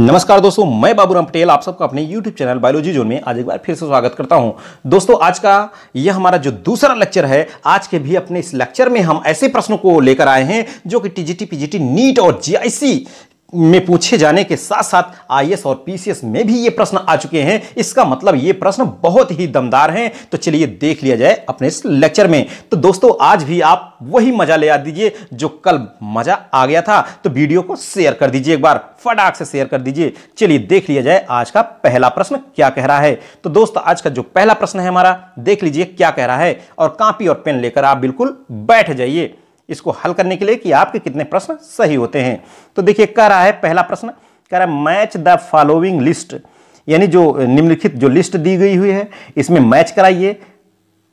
नमस्कार दोस्तों मैं बाबूराम पटेल आप सबका अपने YouTube चैनल बायोलॉजी जोन में आज एक बार फिर से स्वागत करता हूं दोस्तों आज का यह हमारा जो दूसरा लेक्चर है आज के भी अपने इस लेक्चर में हम ऐसे प्रश्नों को लेकर आए हैं जो कि टीजीटी पीजीटी नीट और जीआईसी में पूछे जाने के साथ साथ आई और पीसीएस में भी ये प्रश्न आ चुके हैं इसका मतलब ये प्रश्न बहुत ही दमदार हैं तो चलिए देख लिया जाए अपने इस लेक्चर में तो दोस्तों आज भी आप वही मजा ले आ दीजिए जो कल मजा आ गया था तो वीडियो को शेयर कर दीजिए एक बार फटाक से शेयर कर दीजिए चलिए देख लिया जाए आज का पहला प्रश्न क्या कह रहा है तो दोस्तों आज का जो पहला प्रश्न है हमारा देख लीजिए क्या कह रहा है और कापी और पेन लेकर आप बिल्कुल बैठ जाइए इसको हल करने के लिए कि आपके कितने प्रश्न सही होते हैं तो देखिए कह रहा है पहला प्रश्न कह रहा है मैच द फॉलोइंग लिस्ट यानी जो निम्नलिखित जो लिस्ट दी गई हुई है इसमें मैच कराइए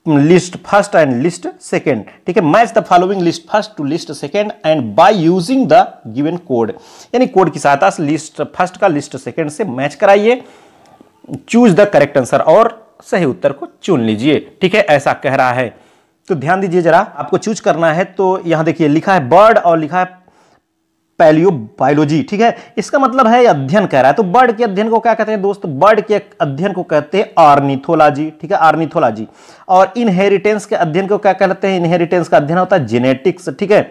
list first and list second ठीक है match the following list first to list second and by using the given code यानी कोड की सहायता से लिस्ट फर्स्ट का लिस्ट सेकेंड से मैच कराइए चूज द करेक्ट आंसर और सही उत्तर को चुन लीजिए ठीक है ऐसा कह रहा है तो ध्यान दीजिए जरा आपको चूज करना है तो यहां देखिए लिखा है बर्ड और लिखा है पैलियो बायोलॉजी ठीक है इसका मतलब है अध्ययन कह रहा है तो बर्ड के अध्ययन को क्या कहते हैं दोस्तों बर्ड के अध्ययन को कहते हैं आर्निथोलॉजी ठीक है आर्निथोलॉजी और इनहेरिटेंस के अध्ययन को क्या कहते हैं इनहेरिटेंस का अध्ययन होता है जेनेटिक्स ठीक है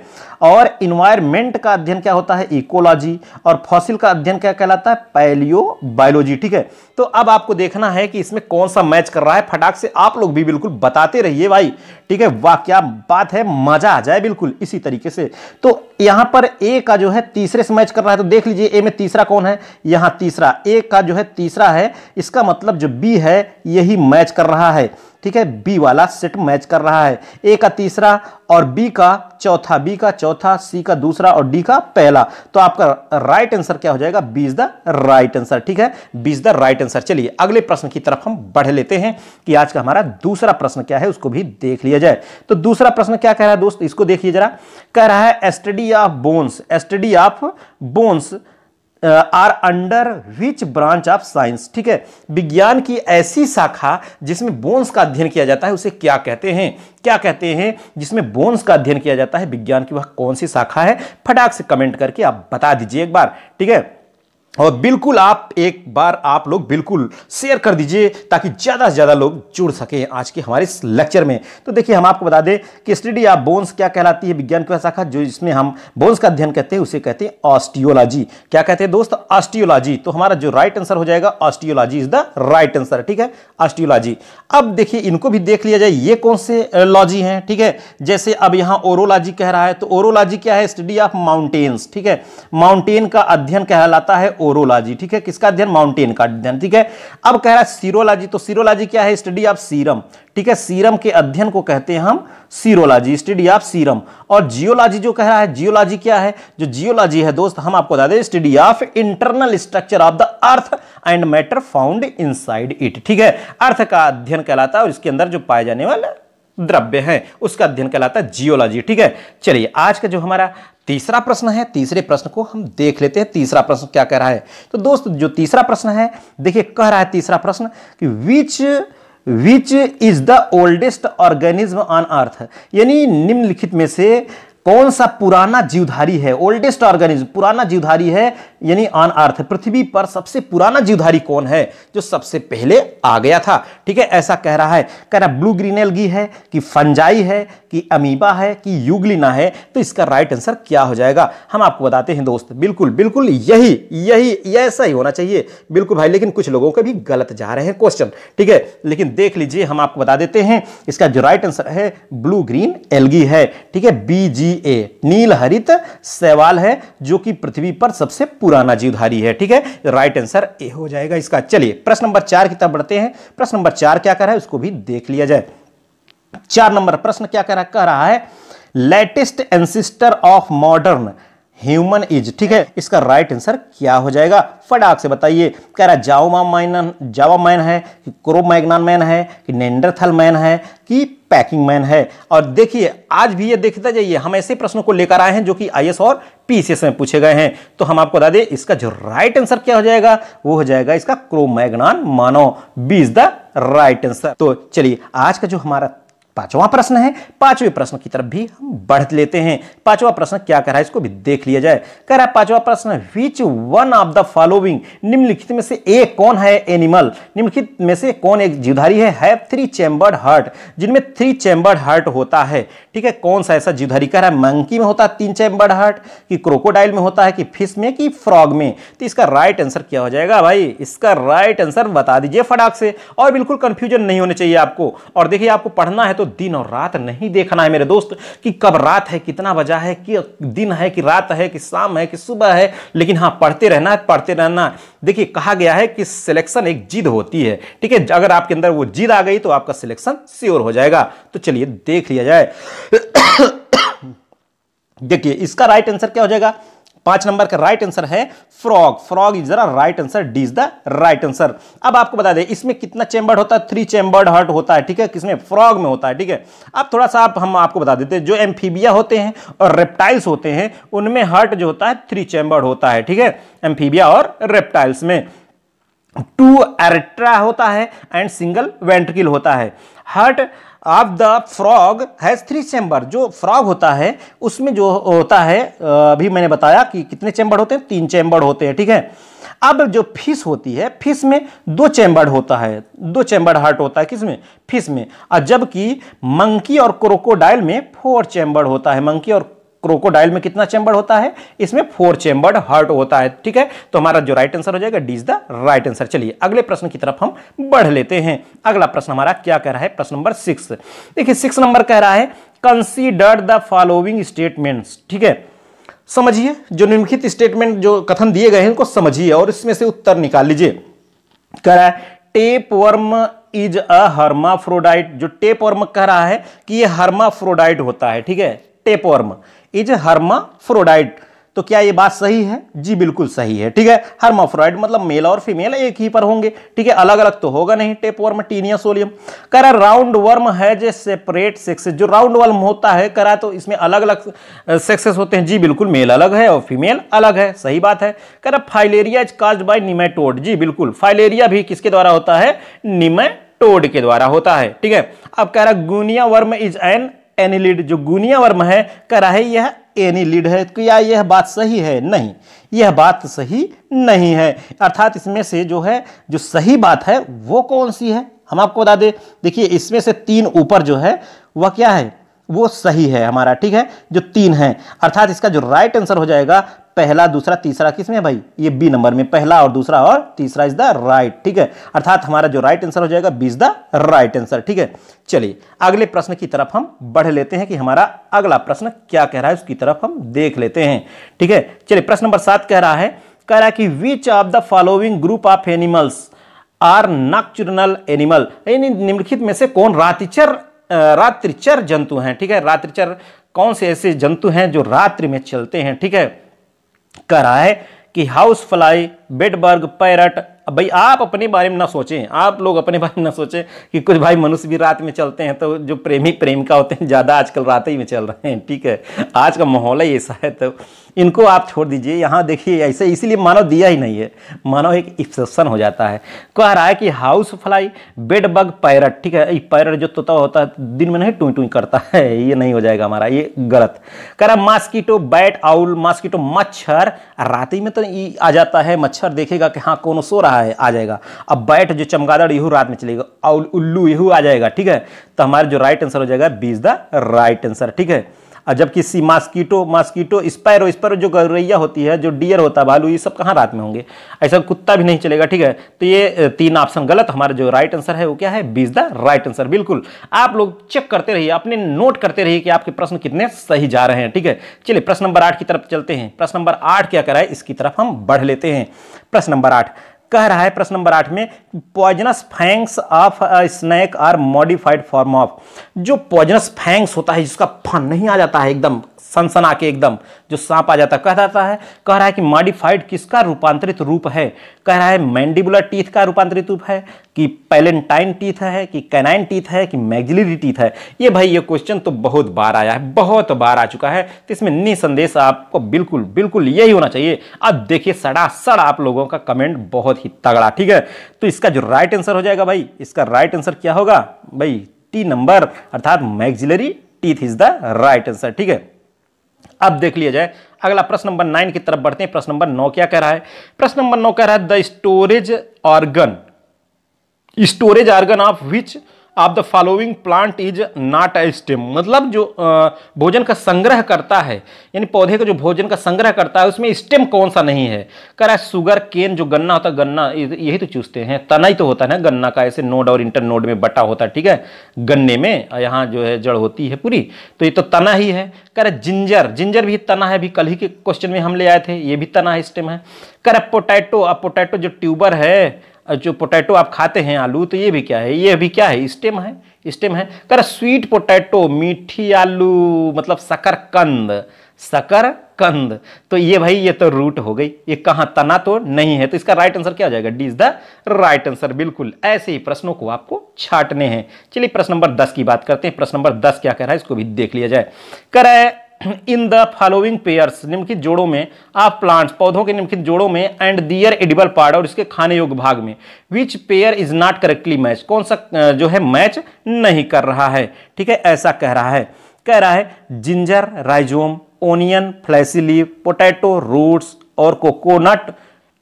और इन्वायरमेंट का अध्ययन क्या होता है इकोलॉजी और फॉसिल का अध्ययन क्या कहलाता है पैलियो बायोलॉजी ठीक है तो अब आपको देखना है कि इसमें कौन सा मैच कर रहा है फटाक से आप लोग भी बिल्कुल बताते रहिए भाई ठीक है वाह क्या बात है मजा आ जाए बिल्कुल इसी तरीके से तो यहां पर ए का जो है तीसरे से मैच कर रहा है तो देख लीजिए ए में तीसरा कौन है यहां तीसरा ए का जो है तीसरा है इसका मतलब जो बी है यही मैच कर रहा है ठीक है बी वाला सेट मैच कर रहा है ए का तीसरा और बी का चौथा बी का चौथा सी का दूसरा और डी का पहला तो आपका राइट आंसर क्या हो जाएगा B is the right answer ठीक है B is the right answer चलिए अगले प्रश्न की तरफ हम बढ़ लेते हैं कि आज का हमारा दूसरा प्रश्न क्या है उसको भी देख लिया जाए तो दूसरा प्रश्न क्या कह रहा है दोस्त इसको देखिए जरा कह रहा है study of bones study of bones are under which branch of science ठीक है विज्ञान की ऐसी शाखा जिसमें बोन्स का अध्ययन किया जाता है उसे क्या कहते हैं क्या कहते हैं जिसमें बोन्स का अध्ययन किया जाता है विज्ञान की वह कौन सी शाखा है फटाक से कमेंट करके आप बता दीजिए एक बार ठीक है और बिल्कुल आप एक बार आप लोग बिल्कुल शेयर कर दीजिए ताकि ज़्यादा से ज़्यादा लोग जुड़ सकें आज के हमारे इस लेक्चर में तो देखिए हम आपको बता दें कि स्टडी ऑफ बोन्स क्या कहलाती है विज्ञान की शाखा जो इसमें हम बोन्स का अध्ययन कहते हैं उसे कहते हैं ऑस्टियोलॉजी क्या कहते हैं दोस्त ऑस्टियोलॉजी तो हमारा जो राइट आंसर हो जाएगा osteology is the right answer ठीक है ऑस्टियोलॉजी अब देखिए इनको भी देख लिया जाए ये कौन से लॉजी हैं ठीक है जैसे अब यहाँ ओरोलॉजी कह रहा है तो ओरोलॉजी क्या है स्टडी ऑफ माउंटेन्स ठीक है माउंटेन का अध्ययन कहलाता है ओरोलॉजी ठीक है किसका अध्ययन माउंटेन का अध्ययन ठीक है अब कह रहा है सीरोलॉजी तो सीरोलॉजी क्या है स्टडी ऑफ सीरम ठीक है सीरम के अध्ययन को कहते हैं हम सीरोलॉजी स्टडी ऑफ सीरम और जियोलॉजी जो कह रहा है जियोलॉजी क्या है जो जियोलॉजी है दोस्त हम आपको बता दें study of internal structure of the earth and matter found inside it ठीक है अर्थ का अध्ययन कहलाता है और इसके अंदर जो पाए जाने वाला द्रव्य है उसका अध्ययन कहलाता है जियोलॉजी ठीक है चलिए आज का जो हमारा तीसरा प्रश्न है तीसरे प्रश्न को हम देख लेते हैं तीसरा प्रश्न क्या कह रहा है तो दोस्त जो तीसरा प्रश्न है देखिए कह रहा है तीसरा प्रश्न कि which which is the oldest organism on earth यानी निम्नलिखित में से कौन सा पुराना जीवधारी है ओल्डेस्ट ऑर्गेनिज्म पुराना जीवधारी है यानी ऑन अर्थ पृथ्वी पर सबसे पुराना जीवधारी कौन है जो सबसे पहले आ गया था ठीक है ऐसा कह रहा है कह रहा ब्लू ग्रीन एलगी है कि फंजाई है कि अमीबा है कि युगलिना है तो इसका राइट आंसर क्या हो जाएगा हम आपको बताते हैं दोस्त बिल्कुल बिल्कुल यही यही ऐसा ही होना चाहिए बिल्कुल भाई लेकिन कुछ लोगों के भी गलत जा रहे हैं क्वेश्चन ठीक है लेकिन देख लीजिए हम आपको बता देते हैं इसका जो राइट आंसर है ब्लू ग्रीन एलगी है ठीक है बी जी ए नील हरित सवाल है जो कि पृथ्वी पर सबसे पुराना पुराना जीवधारी है ठीक है राइट आंसर ए हो जाएगा इसका चलिए प्रश्न नंबर चार की तरफ बढ़ते हैं प्रश्न नंबर चार क्या कर रहा है उसको भी देख लिया जाए चार नंबर प्रश्न क्या कह रहा है latest ancestor of modern human is ठीक है इसका राइट right आंसर क्या हो जाएगा फटाक से बताइए कह रहा जाओमा माइनन जावा मैन है कि क्रोमैगनान मैन है कि नेंडरथल मैन है कि पैकिंग मैन है और देखिए आज भी ये देखता जाइए हम ऐसे प्रश्नों को लेकर आए हैं जो कि आई और पीसीएस में पूछे गए हैं तो हम आपको बता दें इसका जो राइट आंसर क्या हो जाएगा वो हो जाएगा इसका क्रोमैगनान मानव B is the right answer तो चलिए आज का जो हमारा पांचवा प्रश्न है पांचवें प्रश्न की तरफ भी हम बढ़ लेते हैं पांचवा प्रश्न क्या कह रहा है इसको भी देख लिया जाए कह रहा है पांचवा प्रश्न which one of the following निम्नलिखित में से एक कौन है एनिमल निम्नलिखित में से कौन एक जीवधारी है हैव थ्री चैम्बर्ड हार्ट जिनमें थ्री चैम्बर्ड हार्ट होता है ठीक है कौन सा ऐसा जीवधारी कह रहा है मंकी में होता है तीन चैम्बर्ड हार्ट कि क्रोकोडाइल में होता है कि फिश में कि फ्रॉग में तो इसका राइट आंसर क्या हो जाएगा भाई इसका राइट आंसर बता दीजिए फटाक से और बिल्कुल कंफ्यूजन नहीं होने चाहिए आपको और देखिए आपको पढ़ना है तो तो दिन और रात नहीं देखना है मेरे दोस्त कि कब रात है कितना बजा है कि दिन है कि रात है कि शाम है कि सुबह है लेकिन हाँ पढ़ते रहना है पढ़ते रहना देखिए कहा गया है कि सिलेक्शन एक जिद होती है ठीक है अगर आपके अंदर वो जिद आ गई तो आपका सिलेक्शन श्योर हो जाएगा तो चलिए देख लिया जाए देखिए इसका राइट आंसर क्या हो जाएगा पांच नंबर का राइट आंसर है फ्रॉग फ्रॉग इज जरा right answer D is the right answer अब आपको बता दें इसमें कितना चैम्बर्ड होता है थ्री चैम्बर्ड हर्ट होता है ठीक है किसमें फ्रॉग में होता है ठीक है अब थोड़ा सा आप हम आपको बता देते हैं जो एम्फीबिया होते हैं और रेप्टाइल्स होते हैं उनमें हर्ट जो होता है थ्री चैम्बर्ड होता है ठीक है एम्फीबिया और रेप्टाइल्स में टू एरेट्रा होता है एंड सिंगल वेंट्रिकल होता है heart of the frog has three chamber जो फ्रॉग होता है उसमें जो होता है अभी मैंने बताया कि कितने चैम्बर होते हैं तीन चैम्बर होते हैं ठीक है अब जो फिश होती है फिश में दो चैम्बर होता है दो चैम्बर हार्ट होता है किसमें फिश में और जबकि मंकी और क्रोकोडाइल में फोर चैम्बर होता है मंकी और क्रोकोडाइल में कितना चैम्बर होता है इसमें फोर चैम्बर्ड हार्ट होता है ठीक है तो हमारा जो राइट आंसर हो जाएगा D is the right answer चलिए अगले प्रश्न की तरफ हम बढ़ लेते हैं अगला प्रश्न हमारा क्या कह रहा है प्रश्न नंबर सिक्स देखिए सिक्स नंबर कह रहा है कंसीडर द फॉलोइंग स्टेटमेंट ठीक है समझिए जो निम्नलिखित स्टेटमेंट जो कथन दिए गए हैं उनको समझिए और इसमें से उत्तर निकाल लीजिए कह रहा है tapeworm is a hermaphrodite जो टेप वर्म कह रहा है कि ये हर्माफ्रोडाइट होता है ठीक है टेप वर्म इज हर्माफ्रोडाइट तो क्या ये बात सही है जी बिल्कुल सही है ठीक है हर्माफ्रॉइड मतलब मेल और फीमेल एक ही पर होंगे ठीक है अलग अलग तो होगा नहीं टेप वर्म टीनिया सोलियम करा राउंड वर्म है जो सेपरेट सेक्स जो राउंड वर्म होता है करा तो इसमें अलग अलग सेक्सेस होते हैं जी बिल्कुल मेल अलग है और फीमेल अलग है सही बात है करा filaria is cause by nematode जी बिल्कुल फाइलेरिया भी किसके द्वारा होता है निमेटोड के द्वारा होता है ठीक है अब कह रहा guinea worm is an annelid जो गुनिया वर्म है कह रहा है यह एनिलिड है तो क्या यह बात सही है नहीं यह बात सही नहीं है अर्थात इसमें से जो है जो सही बात है वो कौन सी है हम आपको बता दें देखिए इसमें से तीन ऊपर जो है वह क्या है वो सही है हमारा ठीक है जो तीन है अर्थात इसका जो राइट आंसर हो जाएगा पहला दूसरा तीसरा किसमें भाई ये बी नंबर में पहला और दूसरा और तीसरा इज द राइट ठीक है अर्थात हमारा जो राइट आंसर हो जाएगा B is the right answer ठीक है चलिए अगले प्रश्न की तरफ हम बढ़ लेते हैं कि हमारा अगला प्रश्न क्या कह रहा है उसकी तरफ हम देख लेते हैं ठीक है चलिए प्रश्न नंबर सात कह रहा है कह रहा है कि which of the following group of animals are nocturnal animal यानी निम्नलिखित में से कौन रातिचर रात्रिचर जंतु हैं ठीक है रात्रिचर कौन से ऐसे जंतु हैं जो रात्रि में चलते हैं ठीक है कह रहा है कि हाउस फ्लाई बेडबर्ग पैरट भाई आप अपने बारे में ना सोचें आप लोग अपने बारे में ना सोचें कि कुछ भाई मनुष्य भी रात में चलते हैं तो जो प्रेमी प्रेमिका होते हैं ज़्यादा आजकल रात ही में चल रहे हैं ठीक है आज का माहौल है ऐसा है तो इनको आप छोड़ दीजिए यहाँ देखिए ऐसे इसीलिए मानव दिया ही नहीं है मानव एक एक्सेप्शन हो जाता है कह रहा है कि house fly bed bug parrot ठीक है पैरट जो तोता होता है दिन में नहीं टू टू करता है ये नहीं हो जाएगा हमारा ये गलत कह रहा है मास्कीटो बैट आउल मास्कीटो मच्छर रात ही में तो आ जाता है मच्छर देखेगा कि हाँ कौन सो रहा है आ जाएगा अब बैट जो चमगादड़ यू रात में चलेगा आउल उल्लू यू आ जाएगा ठीक है तो हमारा जो राइट आंसर हो जाएगा B is the right answer ठीक है जबकि सी मास्कीटो मास्कीटो स्पायरो स्पायरो जो गौरैया होती है जो डियर होता है भालू ये सब कहाँ रात में होंगे ऐसा कुत्ता भी नहीं चलेगा ठीक है तो ये तीन ऑप्शन गलत हमारा जो राइट आंसर है वो क्या है बीज द राइट आंसर बिल्कुल आप लोग चेक करते रहिए अपने नोट करते रहिए कि आपके प्रश्न कितने सही जा रहे हैं ठीक है चलिए प्रश्न नंबर आठ की तरफ चलते हैं प्रश्न नंबर आठ क्या कराए इसकी तरफ हम बढ़ लेते हैं प्रश्न नंबर आठ कह रहा है प्रश्न नंबर आठ में poisonous fangs of snake are modified form of जो पॉइजनस फैंग्स होता है जिसका फन नहीं आ जाता है एकदम सनसना के एकदम जो सांप आ जाता कह जाता है कह रहा है कि मॉडिफाइड किसका रूपांतरित रूप है कह रहा है मैंडिबुलर टीथ का रूपांतरित रूप है कि पैलेंटाइन टीथ है कि कैनाइन टीथ है कि मैगजिलरी टीथ है ये भाई ये क्वेश्चन तो बहुत बार आया है बहुत बार आ चुका है तो इसमें निसंदेश आपको बिल्कुल बिल्कुल यही होना चाहिए अब देखिए सड़ासड़ आप लोगों का कमेंट बहुत ही तगड़ा ठीक है तो इसका जो राइट आंसर हो जाएगा भाई इसका राइट आंसर क्या होगा भाई टी नंबर अर्थात maxillary teeth is the right answer ठीक है अब देख लिया जाए अगला प्रश्न नंबर नाइन की तरफ बढ़ते हैं प्रश्न नंबर नौ क्या कह रहा है प्रश्न नंबर नौ कह रहा है the storage organ storage organ of which of the following plant is not a stem मतलब जो भोजन का संग्रह करता है यानी पौधे का जो भोजन का संग्रह करता है उसमें स्टेम कौन सा नहीं है कर सुगर केन जो गन्ना होता है गन्ना यही तो चूसते हैं तना ही तो होता है ना गन्ना का ऐसे नोड और इंटर नोड में बटा होता है ठीक है गन्ने में यहाँ जो है जड़ होती है पूरी तो ये तो तना ही है कर जिंजर जिंजर भी तना है अभी कल ही के क्वेश्चन में हम ले आए थे ये भी तना है स्टेम है कर पोटैटो अब पोटैटो जो ट्यूबर है जो पोटैटो आप खाते हैं आलू तो ये भी क्या है ये भी क्या है स्टेम है स्टेम है कर स्वीट पोटैटो मीठी आलू मतलब शकरकंद कंद तो ये भाई ये तो रूट हो गई ये कहाँ तना तो नहीं है तो इसका राइट आंसर क्या हो जाएगा D is the right answer बिल्कुल ऐसे ही प्रश्नों को आपको छाटने हैं चलिए प्रश्न नंबर दस की बात करते हैं प्रश्न नंबर दस क्या कह रहा है इसको भी देख लिया जाए कर इन द फॉलोइंग पेयर्स निम्नलिखित जोड़ों में आप प्लांट्स पौधों के निम्नलिखित जोड़ों में एंड दियर एडिबल पार्ट और इसके खाने योग्य भाग में which pair is not correctly match कौन सा जो है मैच नहीं कर रहा है ठीक है ऐसा कह रहा है कह रहा है ginger rhizome onion fleshy leaf potato roots और कोकोनट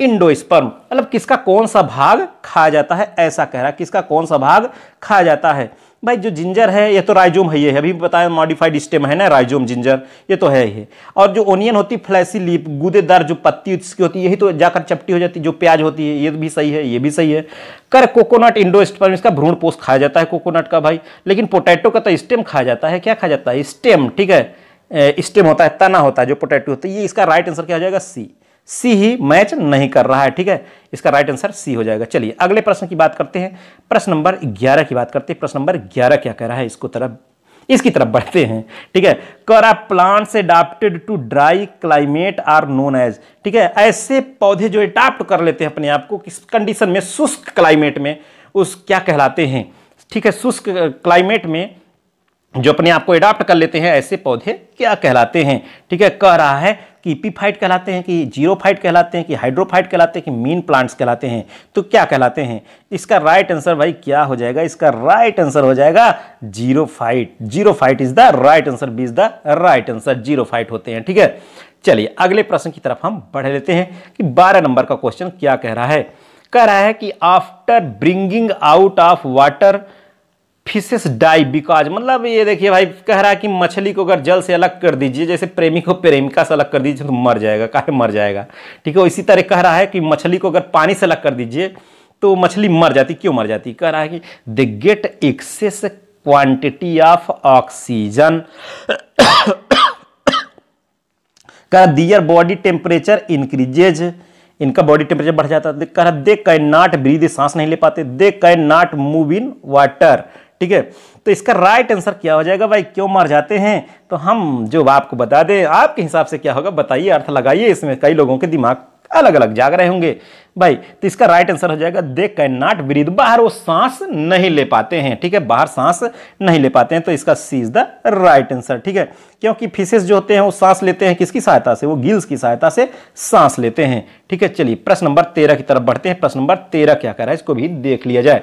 इंडोस्पर्म मतलब किसका कौन सा भाग खाया जाता है ऐसा कह रहा है किसका कौन सा भाग खाया जाता है भाई जो जिंजर है ये तो राइजोम है ये है अभी बताया मॉडिफाइड स्टेम है ना राइजोम जिंजर ये तो है ही और जो ओनियन होती है फ्लैसी लीप गुदेदार जो पत्ती इसकी होती है यही तो जाकर चपटी हो जाती है जो प्याज होती है ये भी सही है ये भी सही है कर कोकोनट इंडो इंडोस्पर्म इसका भ्रूण पोस्ट खाया जाता है कोकोनट का भाई लेकिन पोटैटो का तो स्टेम खाया जाता है क्या खाया जाता है स्टेम ठीक है स्टेम होता है तना होता है जो पोटैटो होता है ये इसका राइट आंसर क्या हो जाएगा सी सी ही मैच नहीं कर रहा है ठीक है इसका राइट आंसर सी हो जाएगा चलिए अगले प्रश्न की बात करते हैं प्रश्न नंबर ग्यारह की बात करते हैं प्रश्न नंबर ग्यारह क्या कह रहा है इसको तरफ इसकी तरफ बढ़ते हैं ठीक है करा plants adapted to dry climate are known as ठीक है ऐसे पौधे जो एडाप्ट कर लेते हैं अपने आप को किस कंडीशन में शुष्क क्लाइमेट में उस क्या कहलाते हैं ठीक है शुष्क क्लाइमेट में जो अपने आप को एडाप्ट कर लेते हैं ऐसे पौधे क्या कहलाते हैं ठीक है कह रहा है कि इपीफाइट कहलाते हैं कि जीरोफाइट कहलाते हैं कि हाइड्रोफाइट कहलाते हैं कि मीन प्लांट्स कहलाते हैं तो क्या कहलाते हैं इसका राइट right आंसर भाई क्या हो जाएगा इसका राइट right आंसर हो जाएगा xerophyte xerophyte is the right answer B is the right answer xerophyte होते हैं ठीक है चलिए अगले प्रश्न की तरफ हम बढ़ लेते हैं कि बारह नंबर का क्वेश्चन क्या कह रहा है कह रहा है कि after bringing out of water fishes die because मतलब ये देखिए भाई कह रहा है कि मछली को अगर जल से अलग कर दीजिए जैसे प्रेमी को प्रेमिका से अलग कर दीजिए तो मर जाएगा काहे मर जाएगा ठीक है इसी तरह कह रहा है कि मछली को अगर पानी से अलग कर दीजिए तो मछली मर जाती क्यों मर जाती कह रहा है कि they get excess quantity of oxygen कह दियर बॉडी टेम्परेचर इंक्रीजेज इनका बॉडी टेम्परेचर बढ़ जाता है कह रहा दे कैन नॉट ब्रीद सांस नहीं ले पाते they cannot move in water ठीक है तो इसका राइट आंसर क्या हो जाएगा भाई क्यों मर जाते हैं तो हम जो आपको बता दें आपके हिसाब से क्या होगा बताइए अर्थ लगाइए इसमें कई लोगों के दिमाग अलग अलग जाग रहे होंगे भाई तो इसका राइट आंसर हो जाएगा दे कैन नॉट ब्रीद बाहर वो सांस नहीं ले पाते हैं ठीक है बाहर सांस नहीं ले पाते हैं तो इसका C is the right answer ठीक है क्योंकि फिशेज जो होते हैं वो सांस लेते हैं किसकी सहायता से वो गिल्स की सहायता से सांस लेते हैं ठीक है चलिए प्रश्न नंबर तेरह की तरफ बढ़ते हैं प्रश्न नंबर तेरह क्या कह रहा है इसको भी देख लिया जाए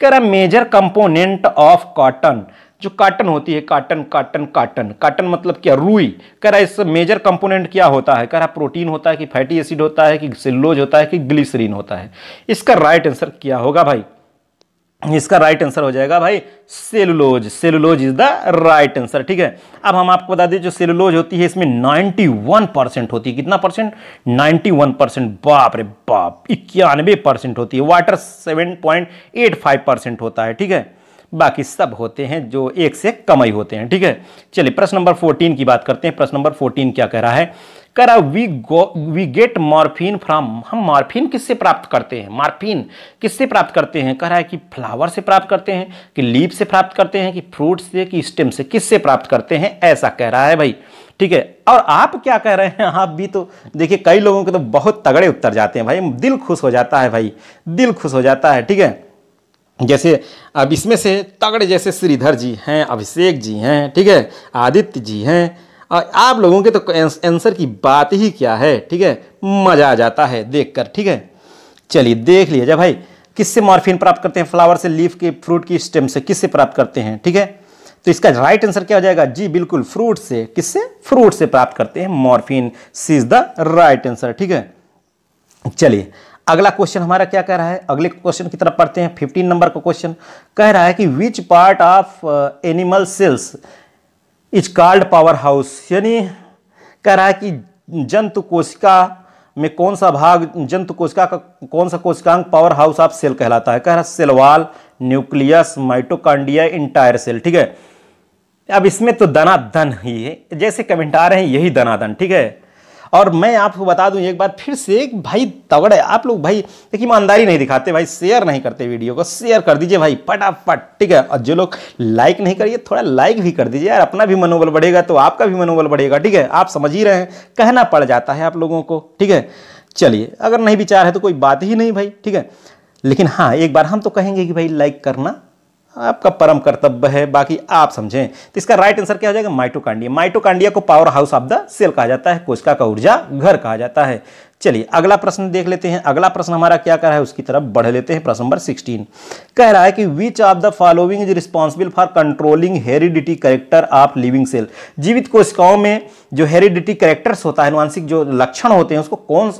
कह रहा है मेजर कंपोनेंट ऑफ कॉटन जो काटन होती है काटन काटन काटन काटन मतलब क्या रूई कह रहा है इस मेजर कंपोनेंट क्या होता है कह रहा प्रोटीन होता है कि फैटी एसिड होता है कि सिल्लोज होता है कि ग्लिसरीन होता है इसका राइट आंसर क्या होगा भाई इसका राइट आंसर हो जाएगा भाई cellulose cellulose is the right answer ठीक है अब हम आपको बता दें जो सेलुलोज होती है इसमें 91 परसेंट होती है कितना परसेंट 91 परसेंट बाप रे बाप इक्यानवे परसेंट होती है वाटर 7.85 परसेंट होता है ठीक है बाकी सब होते हैं जो एक से कम ही होते हैं ठीक है चलिए प्रश्न नंबर 14 की बात करते हैं प्रश्न नंबर 14 क्या कह रहा है कह रहा we go we get morphine from हम मॉर्फिन किससे प्राप्त करते हैं मॉर्फिन किससे प्राप्त करते हैं कह रहा है कि फ्लावर से प्राप्त करते हैं कि लीप से प्राप्त करते हैं कि फ्रूट से कि स्टेम से किससे प्राप्त करते हैं ऐसा कह रहा है भाई ठीक है और आप क्या कह रहे हैं आप भी तो देखिए कई लोगों के तो बहुत तगड़े उत्तर जाते हैं भाई दिल खुश हो जाता है भाई दिल खुश हो जाता है ठीक है जैसे अब इसमें से तगड़े जैसे श्रीधर जी हैं अभिषेक जी हैं ठीक है आदित्य जी हैं और आप लोगों के तो आंसर की बात ही क्या है ठीक है मज़ा आ जाता है देख ठीक है चलिए देख लीजिए भाई किससे मॉर्फिन प्राप्त करते हैं फ्लावर से लीफ के फ्रूट की स्टेम से किससे प्राप्त करते हैं ठीक है तो इसका राइट आंसर क्या हो जाएगा जी बिल्कुल फ्रूट से किससे फ्रूट से प्राप्त करते हैं morphine C is the right answer ठीक है चलिए अगला क्वेश्चन हमारा क्या कह रहा है अगले क्वेश्चन की तरफ पढ़ते हैं 15 नंबर का क्वेश्चन कह रहा है कि which part of animal cells is called powerhouse यानी कह रहा है कि जंतु कोशिका में कौन सा भाग जंतु कोशिका का कौन सा कोशिकांग पावर हाउस ऑफ सेल कहलाता है कह रहा है cell wall nucleus mitochondria entire cell ठीक है अब इसमें तो दनादन ही है जैसे कमेंट आ रहे हैं यही दनादन ठीक है और मैं आपको बता दूं एक बार फिर से भाई तगड़े आप लोग भाई देखिए ईमानदारी नहीं दिखाते भाई शेयर नहीं करते वीडियो को शेयर कर दीजिए भाई फटाफट ठीक है और जो लोग लाइक नहीं करिए थोड़ा लाइक भी कर दीजिए यार अपना भी मनोबल बढ़ेगा तो आपका भी मनोबल बढ़ेगा ठीक है आप समझ ही रहे हैं कहना पड़ जाता है आप लोगों को ठीक है चलिए अगर नहीं विचार है तो कोई बात ही नहीं भाई ठीक है लेकिन हाँ एक बार हम तो कहेंगे कि भाई लाइक करना आपका परम कर्तव्य है बाकी आप समझें तो इसका राइट आंसर क्या हो जाएगा माइटोकांडिया माइटोकांडिया को powerhouse of the cell कहा जाता है कोशिका का ऊर्जा घर कहा जाता है चलिए अगला प्रश्न देख लेते हैं अगला प्रश्न हमारा क्या कर रहा है उसकी तरफ बढ़ लेते हैं प्रश्न नंबर 16 कह रहा है कि which of the following is responsible for controlling heredity character of living cell जीवित कोशिकाओं में जो हेरिडिटी करेक्टर्स होता है अनुवांशिक जो लक्षण होते हैं उसको कौन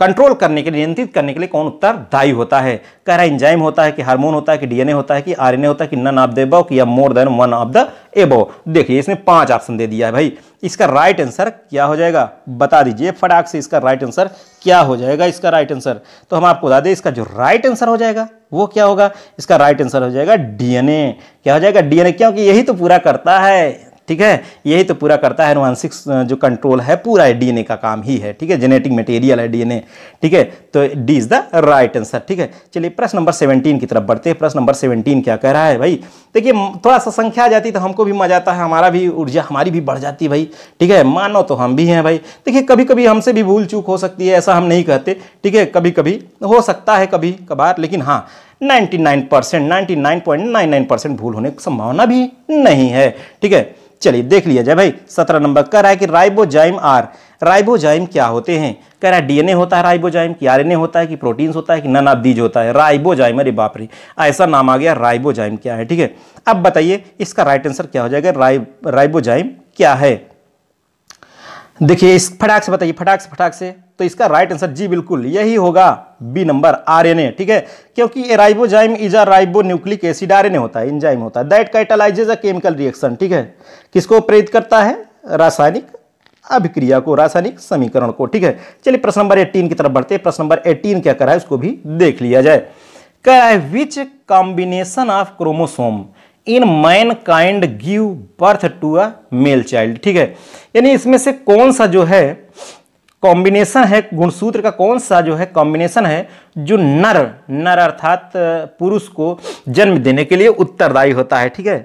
कंट्रोल करने के लिए नियंत्रित करने के लिए कौन उत्तरदायी होता है कह रहा है इंजाइम होता है कि हार्मोन होता है कि डीएनए होता है कि आरएनए होता है कि नन ऑफ द एबव या more than one of the above देखिए इसने पांच ऑप्शन दे दिया है भाई इसका राइट आंसर क्या हो जाएगा बता दीजिए फटाक से इसका राइट आंसर क्या हो जाएगा इसका राइट आंसर तो हम आपको बता दें इसका जो राइट आंसर हो जाएगा वो क्या होगा इसका राइट आंसर हो जाएगा डीएनए क्या हो जाएगा डीएनए क्योंकि यही तो पूरा करता है ठीक है यही तो पूरा करता है अनुवांशिक जो कंट्रोल है पूरा डीएनए का काम ही है ठीक है जेनेटिक मटेरियल है डीएनए ठीक है तो D is the right answer ठीक है चलिए प्रश्न नंबर सेवनटीन की तरफ बढ़ते हैं प्रश्न नंबर सेवनटीन क्या कह रहा है भाई देखिए थोड़ा सा संख्या आ जाती तो हमको भी मजा आता है हमारा भी ऊर्जा हमारी भी बढ़ जाती भाई ठीक है मानो तो हम भी हैं भाई देखिए कभी कभी हमसे भी भूल चूक हो सकती है ऐसा हम नहीं कहते ठीक है कभी कभी हो सकता है कभी कभार लेकिन हाँ 99 परसेंट नाइन्टी परसेंट भूल होने की संभावना भी नहीं है ठीक है चलिए देख लिया जाए भाई सत्रह नंबर कह रहा है कि राइबोजाइम आर राइबोजाइम क्या होते हैं कह रहा है डीएनए होता है राइबोजाइम कि आरएनए होता है कि प्रोटीन्स होता है कि नन बीज होता है राइबोजाइम अरे बाप रे ऐसा नाम आ गया राइबोजाइम क्या है ठीक है अब बताइए इसका राइट आंसर क्या हो जाएगा राइ राइबोजाइम क्या है देखिए इस फटाक से बताइए फटाक से फटाक से तो इसका राइट आंसर जी बिल्कुल यही होगा बी नंबर आरएनए ठीक है क्योंकि ribozyme is a ribonucleic acid RNA होता है इंजाइम होता है that catalyses a chemical reaction ठीक है किसको प्रेरित करता है रासायनिक अभिक्रिया को रासायनिक समीकरण को ठीक है चलिए प्रश्न नंबर एटीन की तरफ बढ़ते हैं प्रश्न नंबर एटीन क्या करा है उसको भी देख लिया जाए कह रहा है which combination of chromosome in mankind give birth to a male child ठीक है यानी इसमें से कौन सा जो है कॉम्बिनेशन है गुणसूत्र का कौन सा जो है कॉम्बिनेशन है जो नर नर अर्थात पुरुष को जन्म देने के लिए उत्तरदायी होता है ठीक है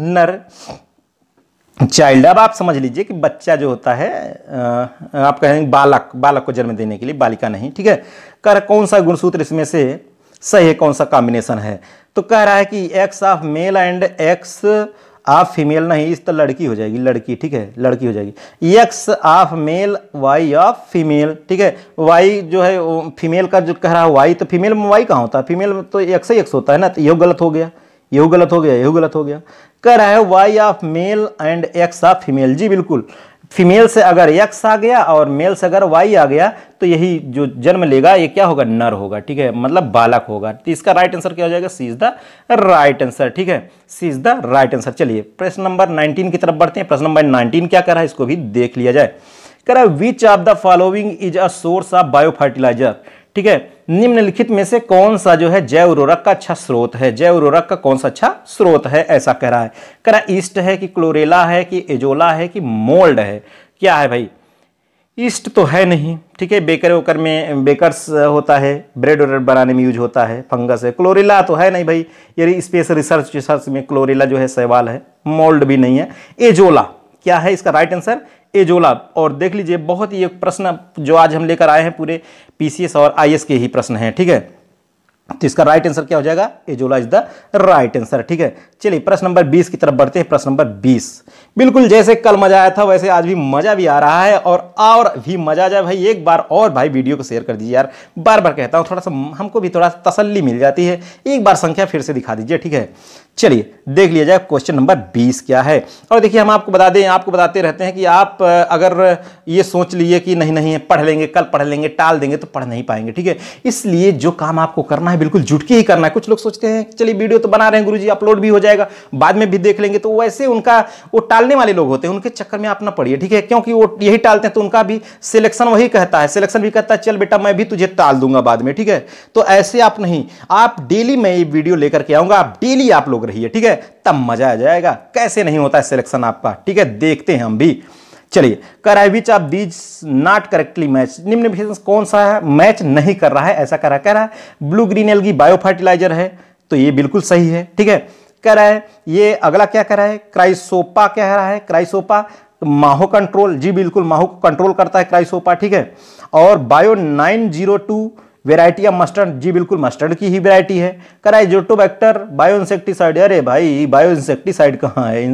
नर चाइल्ड अब आप समझ लीजिए कि बच्चा जो होता है आप कहेंगे बालक बालक को जन्म देने के लिए बालिका नहीं ठीक है कह रहा कौन सा गुणसूत्र इसमें से सही है कौन सा कॉम्बिनेशन है तो कह रहा है कि X of male and X of female नहीं इस तो लड़की हो जाएगी लड़की ठीक है लड़की हो जाएगी X of male Y of female ठीक है वाई जो है फीमेल का जो कह रहा है वाई तो फीमेल में वाई कहाँ होता है फीमेल में तो एक्स ही एक्स होता है ना तो यू गलत हो गया यू गलत हो गया यू गलत हो गया कह रहा है Y of male and X of female जी बिल्कुल फीमेल से अगर यक्स आ गया और मेल से अगर वाई आ गया तो यही जो जन्म लेगा ये क्या होगा नर होगा ठीक है मतलब बालक होगा तो इसका राइट आंसर क्या हो जाएगा C is the right answer ठीक है C is the right answer चलिए प्रश्न नंबर 19 की तरफ बढ़ते हैं प्रश्न नंबर 19 क्या कर रहा है इसको भी देख लिया जाए कह रहा है which of the following is a source of biofertiliser ठीक है निम्नलिखित में से कौन सा जो है जैव उर्वरक का अच्छा स्रोत है जैव उर्वरक का कौन सा अच्छा स्रोत है ऐसा कह रहा है कह रहा ईस्ट है कि क्लोरेला है कि एजोला है कि मोल्ड है क्या है भाई ईस्ट तो है नहीं ठीक है बेकर वेकर में बेकर्स होता है ब्रेड और बनाने में यूज होता है फंगस है क्लोरेला तो है नहीं भाई ये स्पेस रिसर्च रिसर्च में क्लोरेला जो है सवाल है मोल्ड भी नहीं है एजोला क्या है इसका राइट आंसर एजोला और देख लीजिए बहुत ही एक प्रश्न जो आज हम लेकर आए हैं पूरे पीसीएस और आईएएस के ही प्रश्न हैं ठीक है तो इसका राइट आंसर क्या हो जाएगा azolla is the right answer ठीक है चलिए प्रश्न नंबर 20 की तरफ बढ़ते हैं प्रश्न नंबर 20 बिल्कुल जैसे कल मजा आया था वैसे आज भी मजा भी आ रहा है और और भी मजा आ जाए भाई एक बार और भाई वीडियो को शेयर कर दीजिए यार बार बार कहता हूँ थोड़ा सा हमको भी थोड़ा सा तसली मिल जाती है एक बार संख्या फिर से दिखा दीजिए ठीक है चलिए देख लिया जाए क्वेश्चन नंबर 20 क्या है और देखिए हम आपको बता दें आपको बताते रहते हैं कि आप अगर ये सोच लिए कि नहीं नहीं पढ़ लेंगे कल पढ़ लेंगे टाल देंगे तो पढ़ नहीं पाएंगे ठीक है इसलिए जो काम आपको करना है बिल्कुल जुट के ही करना है कुछ लोग सोचते हैं चलिए वीडियो तो बना रहे हैं गुरु अपलोड भी हो जाएगा बाद में भी देख लेंगे तो वैसे उनका वो टालने वाले लोग होते हैं उनके चक्कर में आप ना पढ़िए ठीक है क्योंकि वो यही टालते हैं तो उनका भी सिलेक्शन वही कहता है सिलेक्शन भी कहता है चल बेटा मैं भी तुझे टाल दूंगा बाद में ठीक है तो ऐसे आप नहीं आप डेली मैं ये वीडियो लेकर के आऊँगा आप डेली आप लोग रही है ठीक है तब मजा आ जाएगा कैसे नहीं होता है सिलेक्शन आपका ठीक है देखते हैं हम भी चलिए कराई which of these not correctly match निम्न कौन सा है मैच नहीं कर रहा है ऐसा करा कह रहा है blue green algae biofertiliser है तो ये बिल्कुल सही है ठीक है कह रहा है ये अगला क्या कह रहा है क्राइसोपा कह रहा है क्राइसोपा माहो कंट्रोल जी बिल्कुल माहो को कंट्रोल करता है क्राइसोपा ठीक है और bio nine zero two variety of mustard जी बिल्कुल मस्टर्ड की ही वेराइटी है जोटोबैक्टर बायो इंसेक्टिसाइड अरे भाई बायो इंसेक्टिसाइड कहाँ है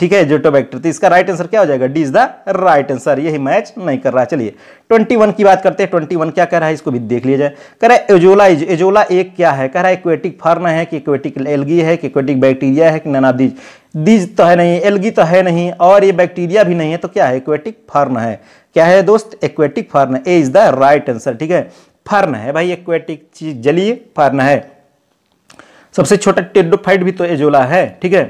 ठीक है जोटोबैक्टर तो इसका राइट आंसर क्या हो जाएगा D is the right answer यही मैच नहीं कर रहा चलिए 21 की बात करते हैं 21 क्या कह रहा है इसको भी देख लिया जाए कह रहा है एजोला एजोला एक क्या है कह रहा है इक्वेटिक फर्न है कि इक्वेटिक एलगी है कि इक्वेटिक बैक्टीरिया है कि दीज दीज तो है नहीं एलगी तो है नहीं और ये बैक्टीरिया भी नहीं है तो क्या है इक्वेटिक फर्न है क्या है दोस्त aquatic fern A is the right answer ठीक है फर्न है भाई एक्वेटिक चीज जलीय फर्न है सबसे छोटा टेडोफाइट भी तो एजोला है ठीक है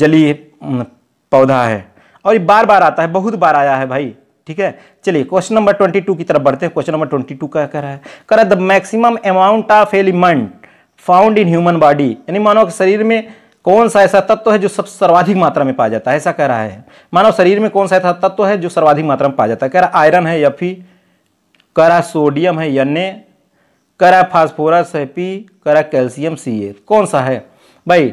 जलीय पौधा है और ये बार बार आता है बहुत बार आया है भाई ठीक है चलिए क्वेश्चन नंबर ट्वेंटी टू की तरफ बढ़ते हैं क्वेश्चन नंबर ट्वेंटी टू क्या कह रहा है कह रहा है the maximum amount of element found in human body यानी मानव के शरीर में कौन सा ऐसा तत्व तो है जो सब सर्वाधिक मात्रा में पाया जाता है ऐसा कह रहा है मानव शरीर में कौन सा ऐसा तत्व तो है जो सर्वाधिक मात्रा में पाया जाता है कह रहा है आयरन है या फिर करा सोडियम है एन करा फास्फोरस है पी करा कैल्शियम सी ए कौन सा है भाई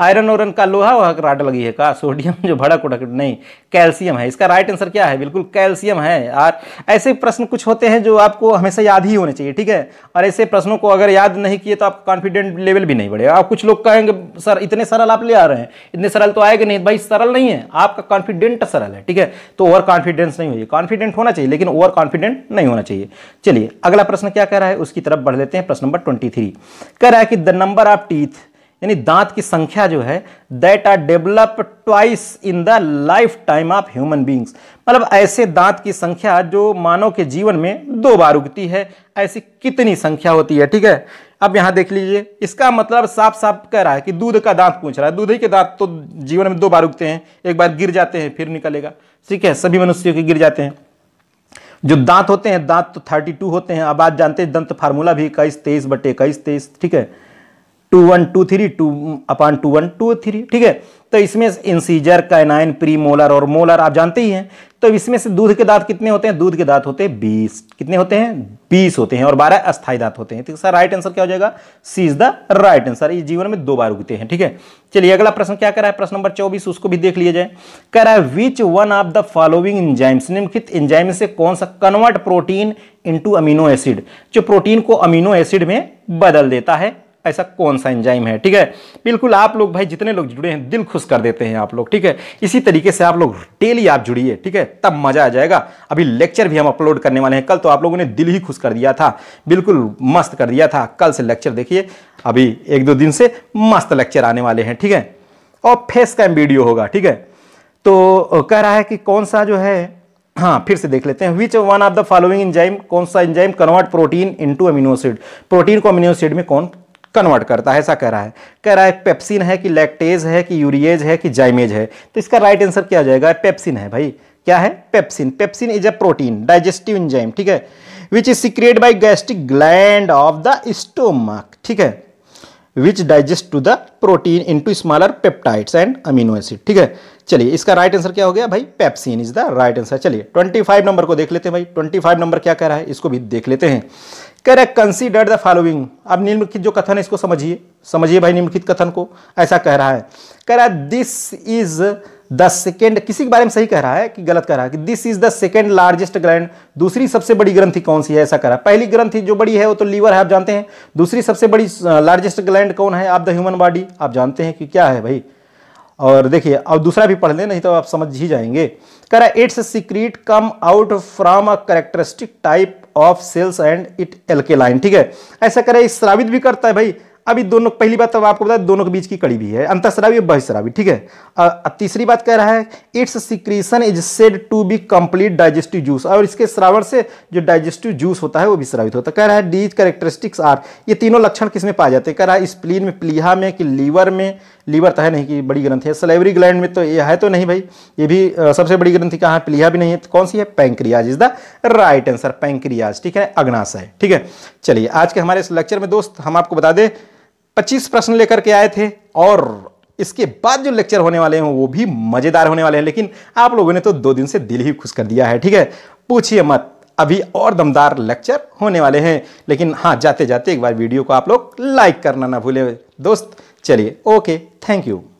आयरन ओरन का लोहा वह राड लगी है का सोडियम जो भड़क उड़क नहीं कैल्शियम है इसका राइट आंसर क्या है बिल्कुल कैल्शियम है यार ऐसे प्रश्न कुछ होते हैं जो आपको हमेशा याद ही होने चाहिए ठीक है और ऐसे प्रश्नों को अगर याद नहीं किए तो आपका कॉन्फिडेंट लेवल भी नहीं बढ़ेगा आप कुछ लोग कहेंगे सर इतने सरल आप ले आ रहे हैं इतने सरल तो आएगा नहीं भाई सरल नहीं है आपका कॉन्फिडेंट सरल है ठीक है तो ओवर कॉन्फिडेंस नहीं होगी कॉन्फिडेंट होना चाहिए लेकिन ओवर कॉन्फिडेंट नहीं होना चाहिए चलिए अगला प्रश्न क्या कह रहा है उसकी तरफ बढ़ लेते हैं प्रश्न नंबर ट्वेंटी थ्री कह रहा है कि द नंबर ऑफ टीथ यानी दांत की संख्या जो है that are develop twice in the lifetime of human beings मतलब ऐसे दांत की संख्या जो मानव के जीवन में दो बार उगती है ऐसी कितनी संख्या होती है ठीक है अब यहां देख लीजिए इसका मतलब साफ साफ कह रहा है कि दूध का दांत पूछ रहा है दूध ही के दांत तो जीवन में दो बार उगते हैं एक बार गिर जाते हैं फिर निकलेगा ठीक है सभी मनुष्यों के गिर जाते हैं जो दांत होते हैं दांत तो 32 होते हैं अब आप जानते हैं दंत फार्मूला भी इक्कीस तेईस बटे इक्कीस तेईस ठीक है two one two three two upon two one two three ठीक है तो इसमें इंसीजर कैनाइन प्री मोलर और मोलर आप जानते ही हैं तो इसमें से दूध के दांत कितने होते हैं दूध के दांत होते हैं बीस कितने होते हैं बीस होते हैं और बारह अस्थायी दांत होते हैं तो सर राइट आंसर क्या हो जाएगा C is the right answer ये जीवन में दो बार उगते हैं ठीक है चलिए अगला प्रश्न क्या करा है प्रश्न नंबर चौबीस उसको भी देख लिया जाए कह रहा है which one of the following enzymes निम्नलिखित इंजाइम से कौन सा convert protein into amino acid जो प्रोटीन को अमीनो एसिड में बदल देता है ऐसा कौन सा एंजाइम है ठीक है बिल्कुल आप लोग भाई जितने लोग जुड़े हैं दिल खुश कर देते हैं आप लोग ठीक है इसी तरीके से आप लोग डेली आप जुड़िए ठीक है तब मज़ा आ जाएगा अभी लेक्चर भी हम अपलोड करने वाले हैं कल तो आप लोगों ने दिल ही खुश कर दिया था बिल्कुल मस्त कर दिया था कल से लेक्चर देखिए अभी एक दो दिन से मस्त लेक्चर आने वाले हैं ठीक है और फेस का वीडियो होगा ठीक है तो कह रहा है कि कौन सा जो है हाँ फिर से देख लेते हैं which one of the following enzyme कौन सा enzyme convert protein into amino acid protein को अमीनो एसिड में कौन कन्वर्ट करता है ऐसा कह रहा है कह रहा है पेप्सिन है कि लैक्टेज है कि यूरिएज है कि जाइमेज है तो इसका राइट आंसर क्या जाएगा पेप्सिन है भाई क्या है pepsin pepsin is a protein digestive enzyme ठीक है which is secrete by gastric gland of the stomach ठीक है which digest to the protein into smaller peptides and amino acid ठीक है चलिए इसका राइट आंसर क्या हो गया भाई pepsin is the right answer चलिए 25 नंबर को देख लेते हैं भाई 25 नंबर क्या कह रहा है इसको भी देख लेते हैं कह रहे कंसीडर द फॉलोइंग अब निम्नलिखित जो कथन है इसको समझिए समझिए भाई निम्नलिखित कथन को ऐसा कह रहा है कह रहा है दिस इज द सेकेंड किसी के बारे में सही कह रहा है कि गलत कह रहा है कि this is the second largest gland दूसरी सबसे बड़ी ग्रंथि कौन सी है ऐसा कह रहा है पहली ग्रंथि जो बड़ी है वो तो लीवर है आप जानते हैं दूसरी सबसे बड़ी लार्जेस्ट ग्लैंड कौन है आप द ह्यूमन बॉडी आप जानते हैं कि क्या है भाई और देखिए अब दूसरा भी पढ़ लें नहीं तो आप समझ ही जाएंगे कह रहा है it's secrete come out from a characteristic type of cells and it line ठीक है ऐसा करें श्रावित भी करता है भाई अभी दोनों पहली बात तो आपको बताया दोनों के बीच की कड़ी भी है अंतस्रावी और बहिस्रावी ठीक है और तीसरी बात कह रहा है it's secretion is said to be complete digestive juice और इसके श्रावण से जो डाइजेस्टिव जूस होता है वो भी श्रावित होता है कह रहा है डीज करेक्टरिस्टिक्स आर ये तीनों लक्षण किसमें पाए जाते हैं कह रहा है स्प्लीन में प्लीहा में कि लीवर में लीवर तो है नहीं कि बड़ी ग्रंथि है सलेवरी ग्लैंड में तो ये है तो नहीं भाई ये भी सबसे बड़ी ग्रंथि कहाँ है प्लीहा भी नहीं है तो कौन सी है pancreas is the right answer pancreas ठीक है अग्नाशय ठीक है चलिए आज के हमारे इस लेक्चर में दोस्त हम आपको बता दें पच्चीस प्रश्न लेकर के आए थे और इसके बाद जो लेक्चर होने वाले हैं वो भी मज़ेदार होने वाले हैं लेकिन आप लोगों ने तो दो दिन से दिल ही खुश कर दिया है ठीक है पूछिए मत अभी और दमदार लेक्चर होने वाले हैं लेकिन हाँ जाते जाते एक बार वीडियो को आप लोग लाइक करना ना भूलें दोस्त चलिए ओके थैंक यू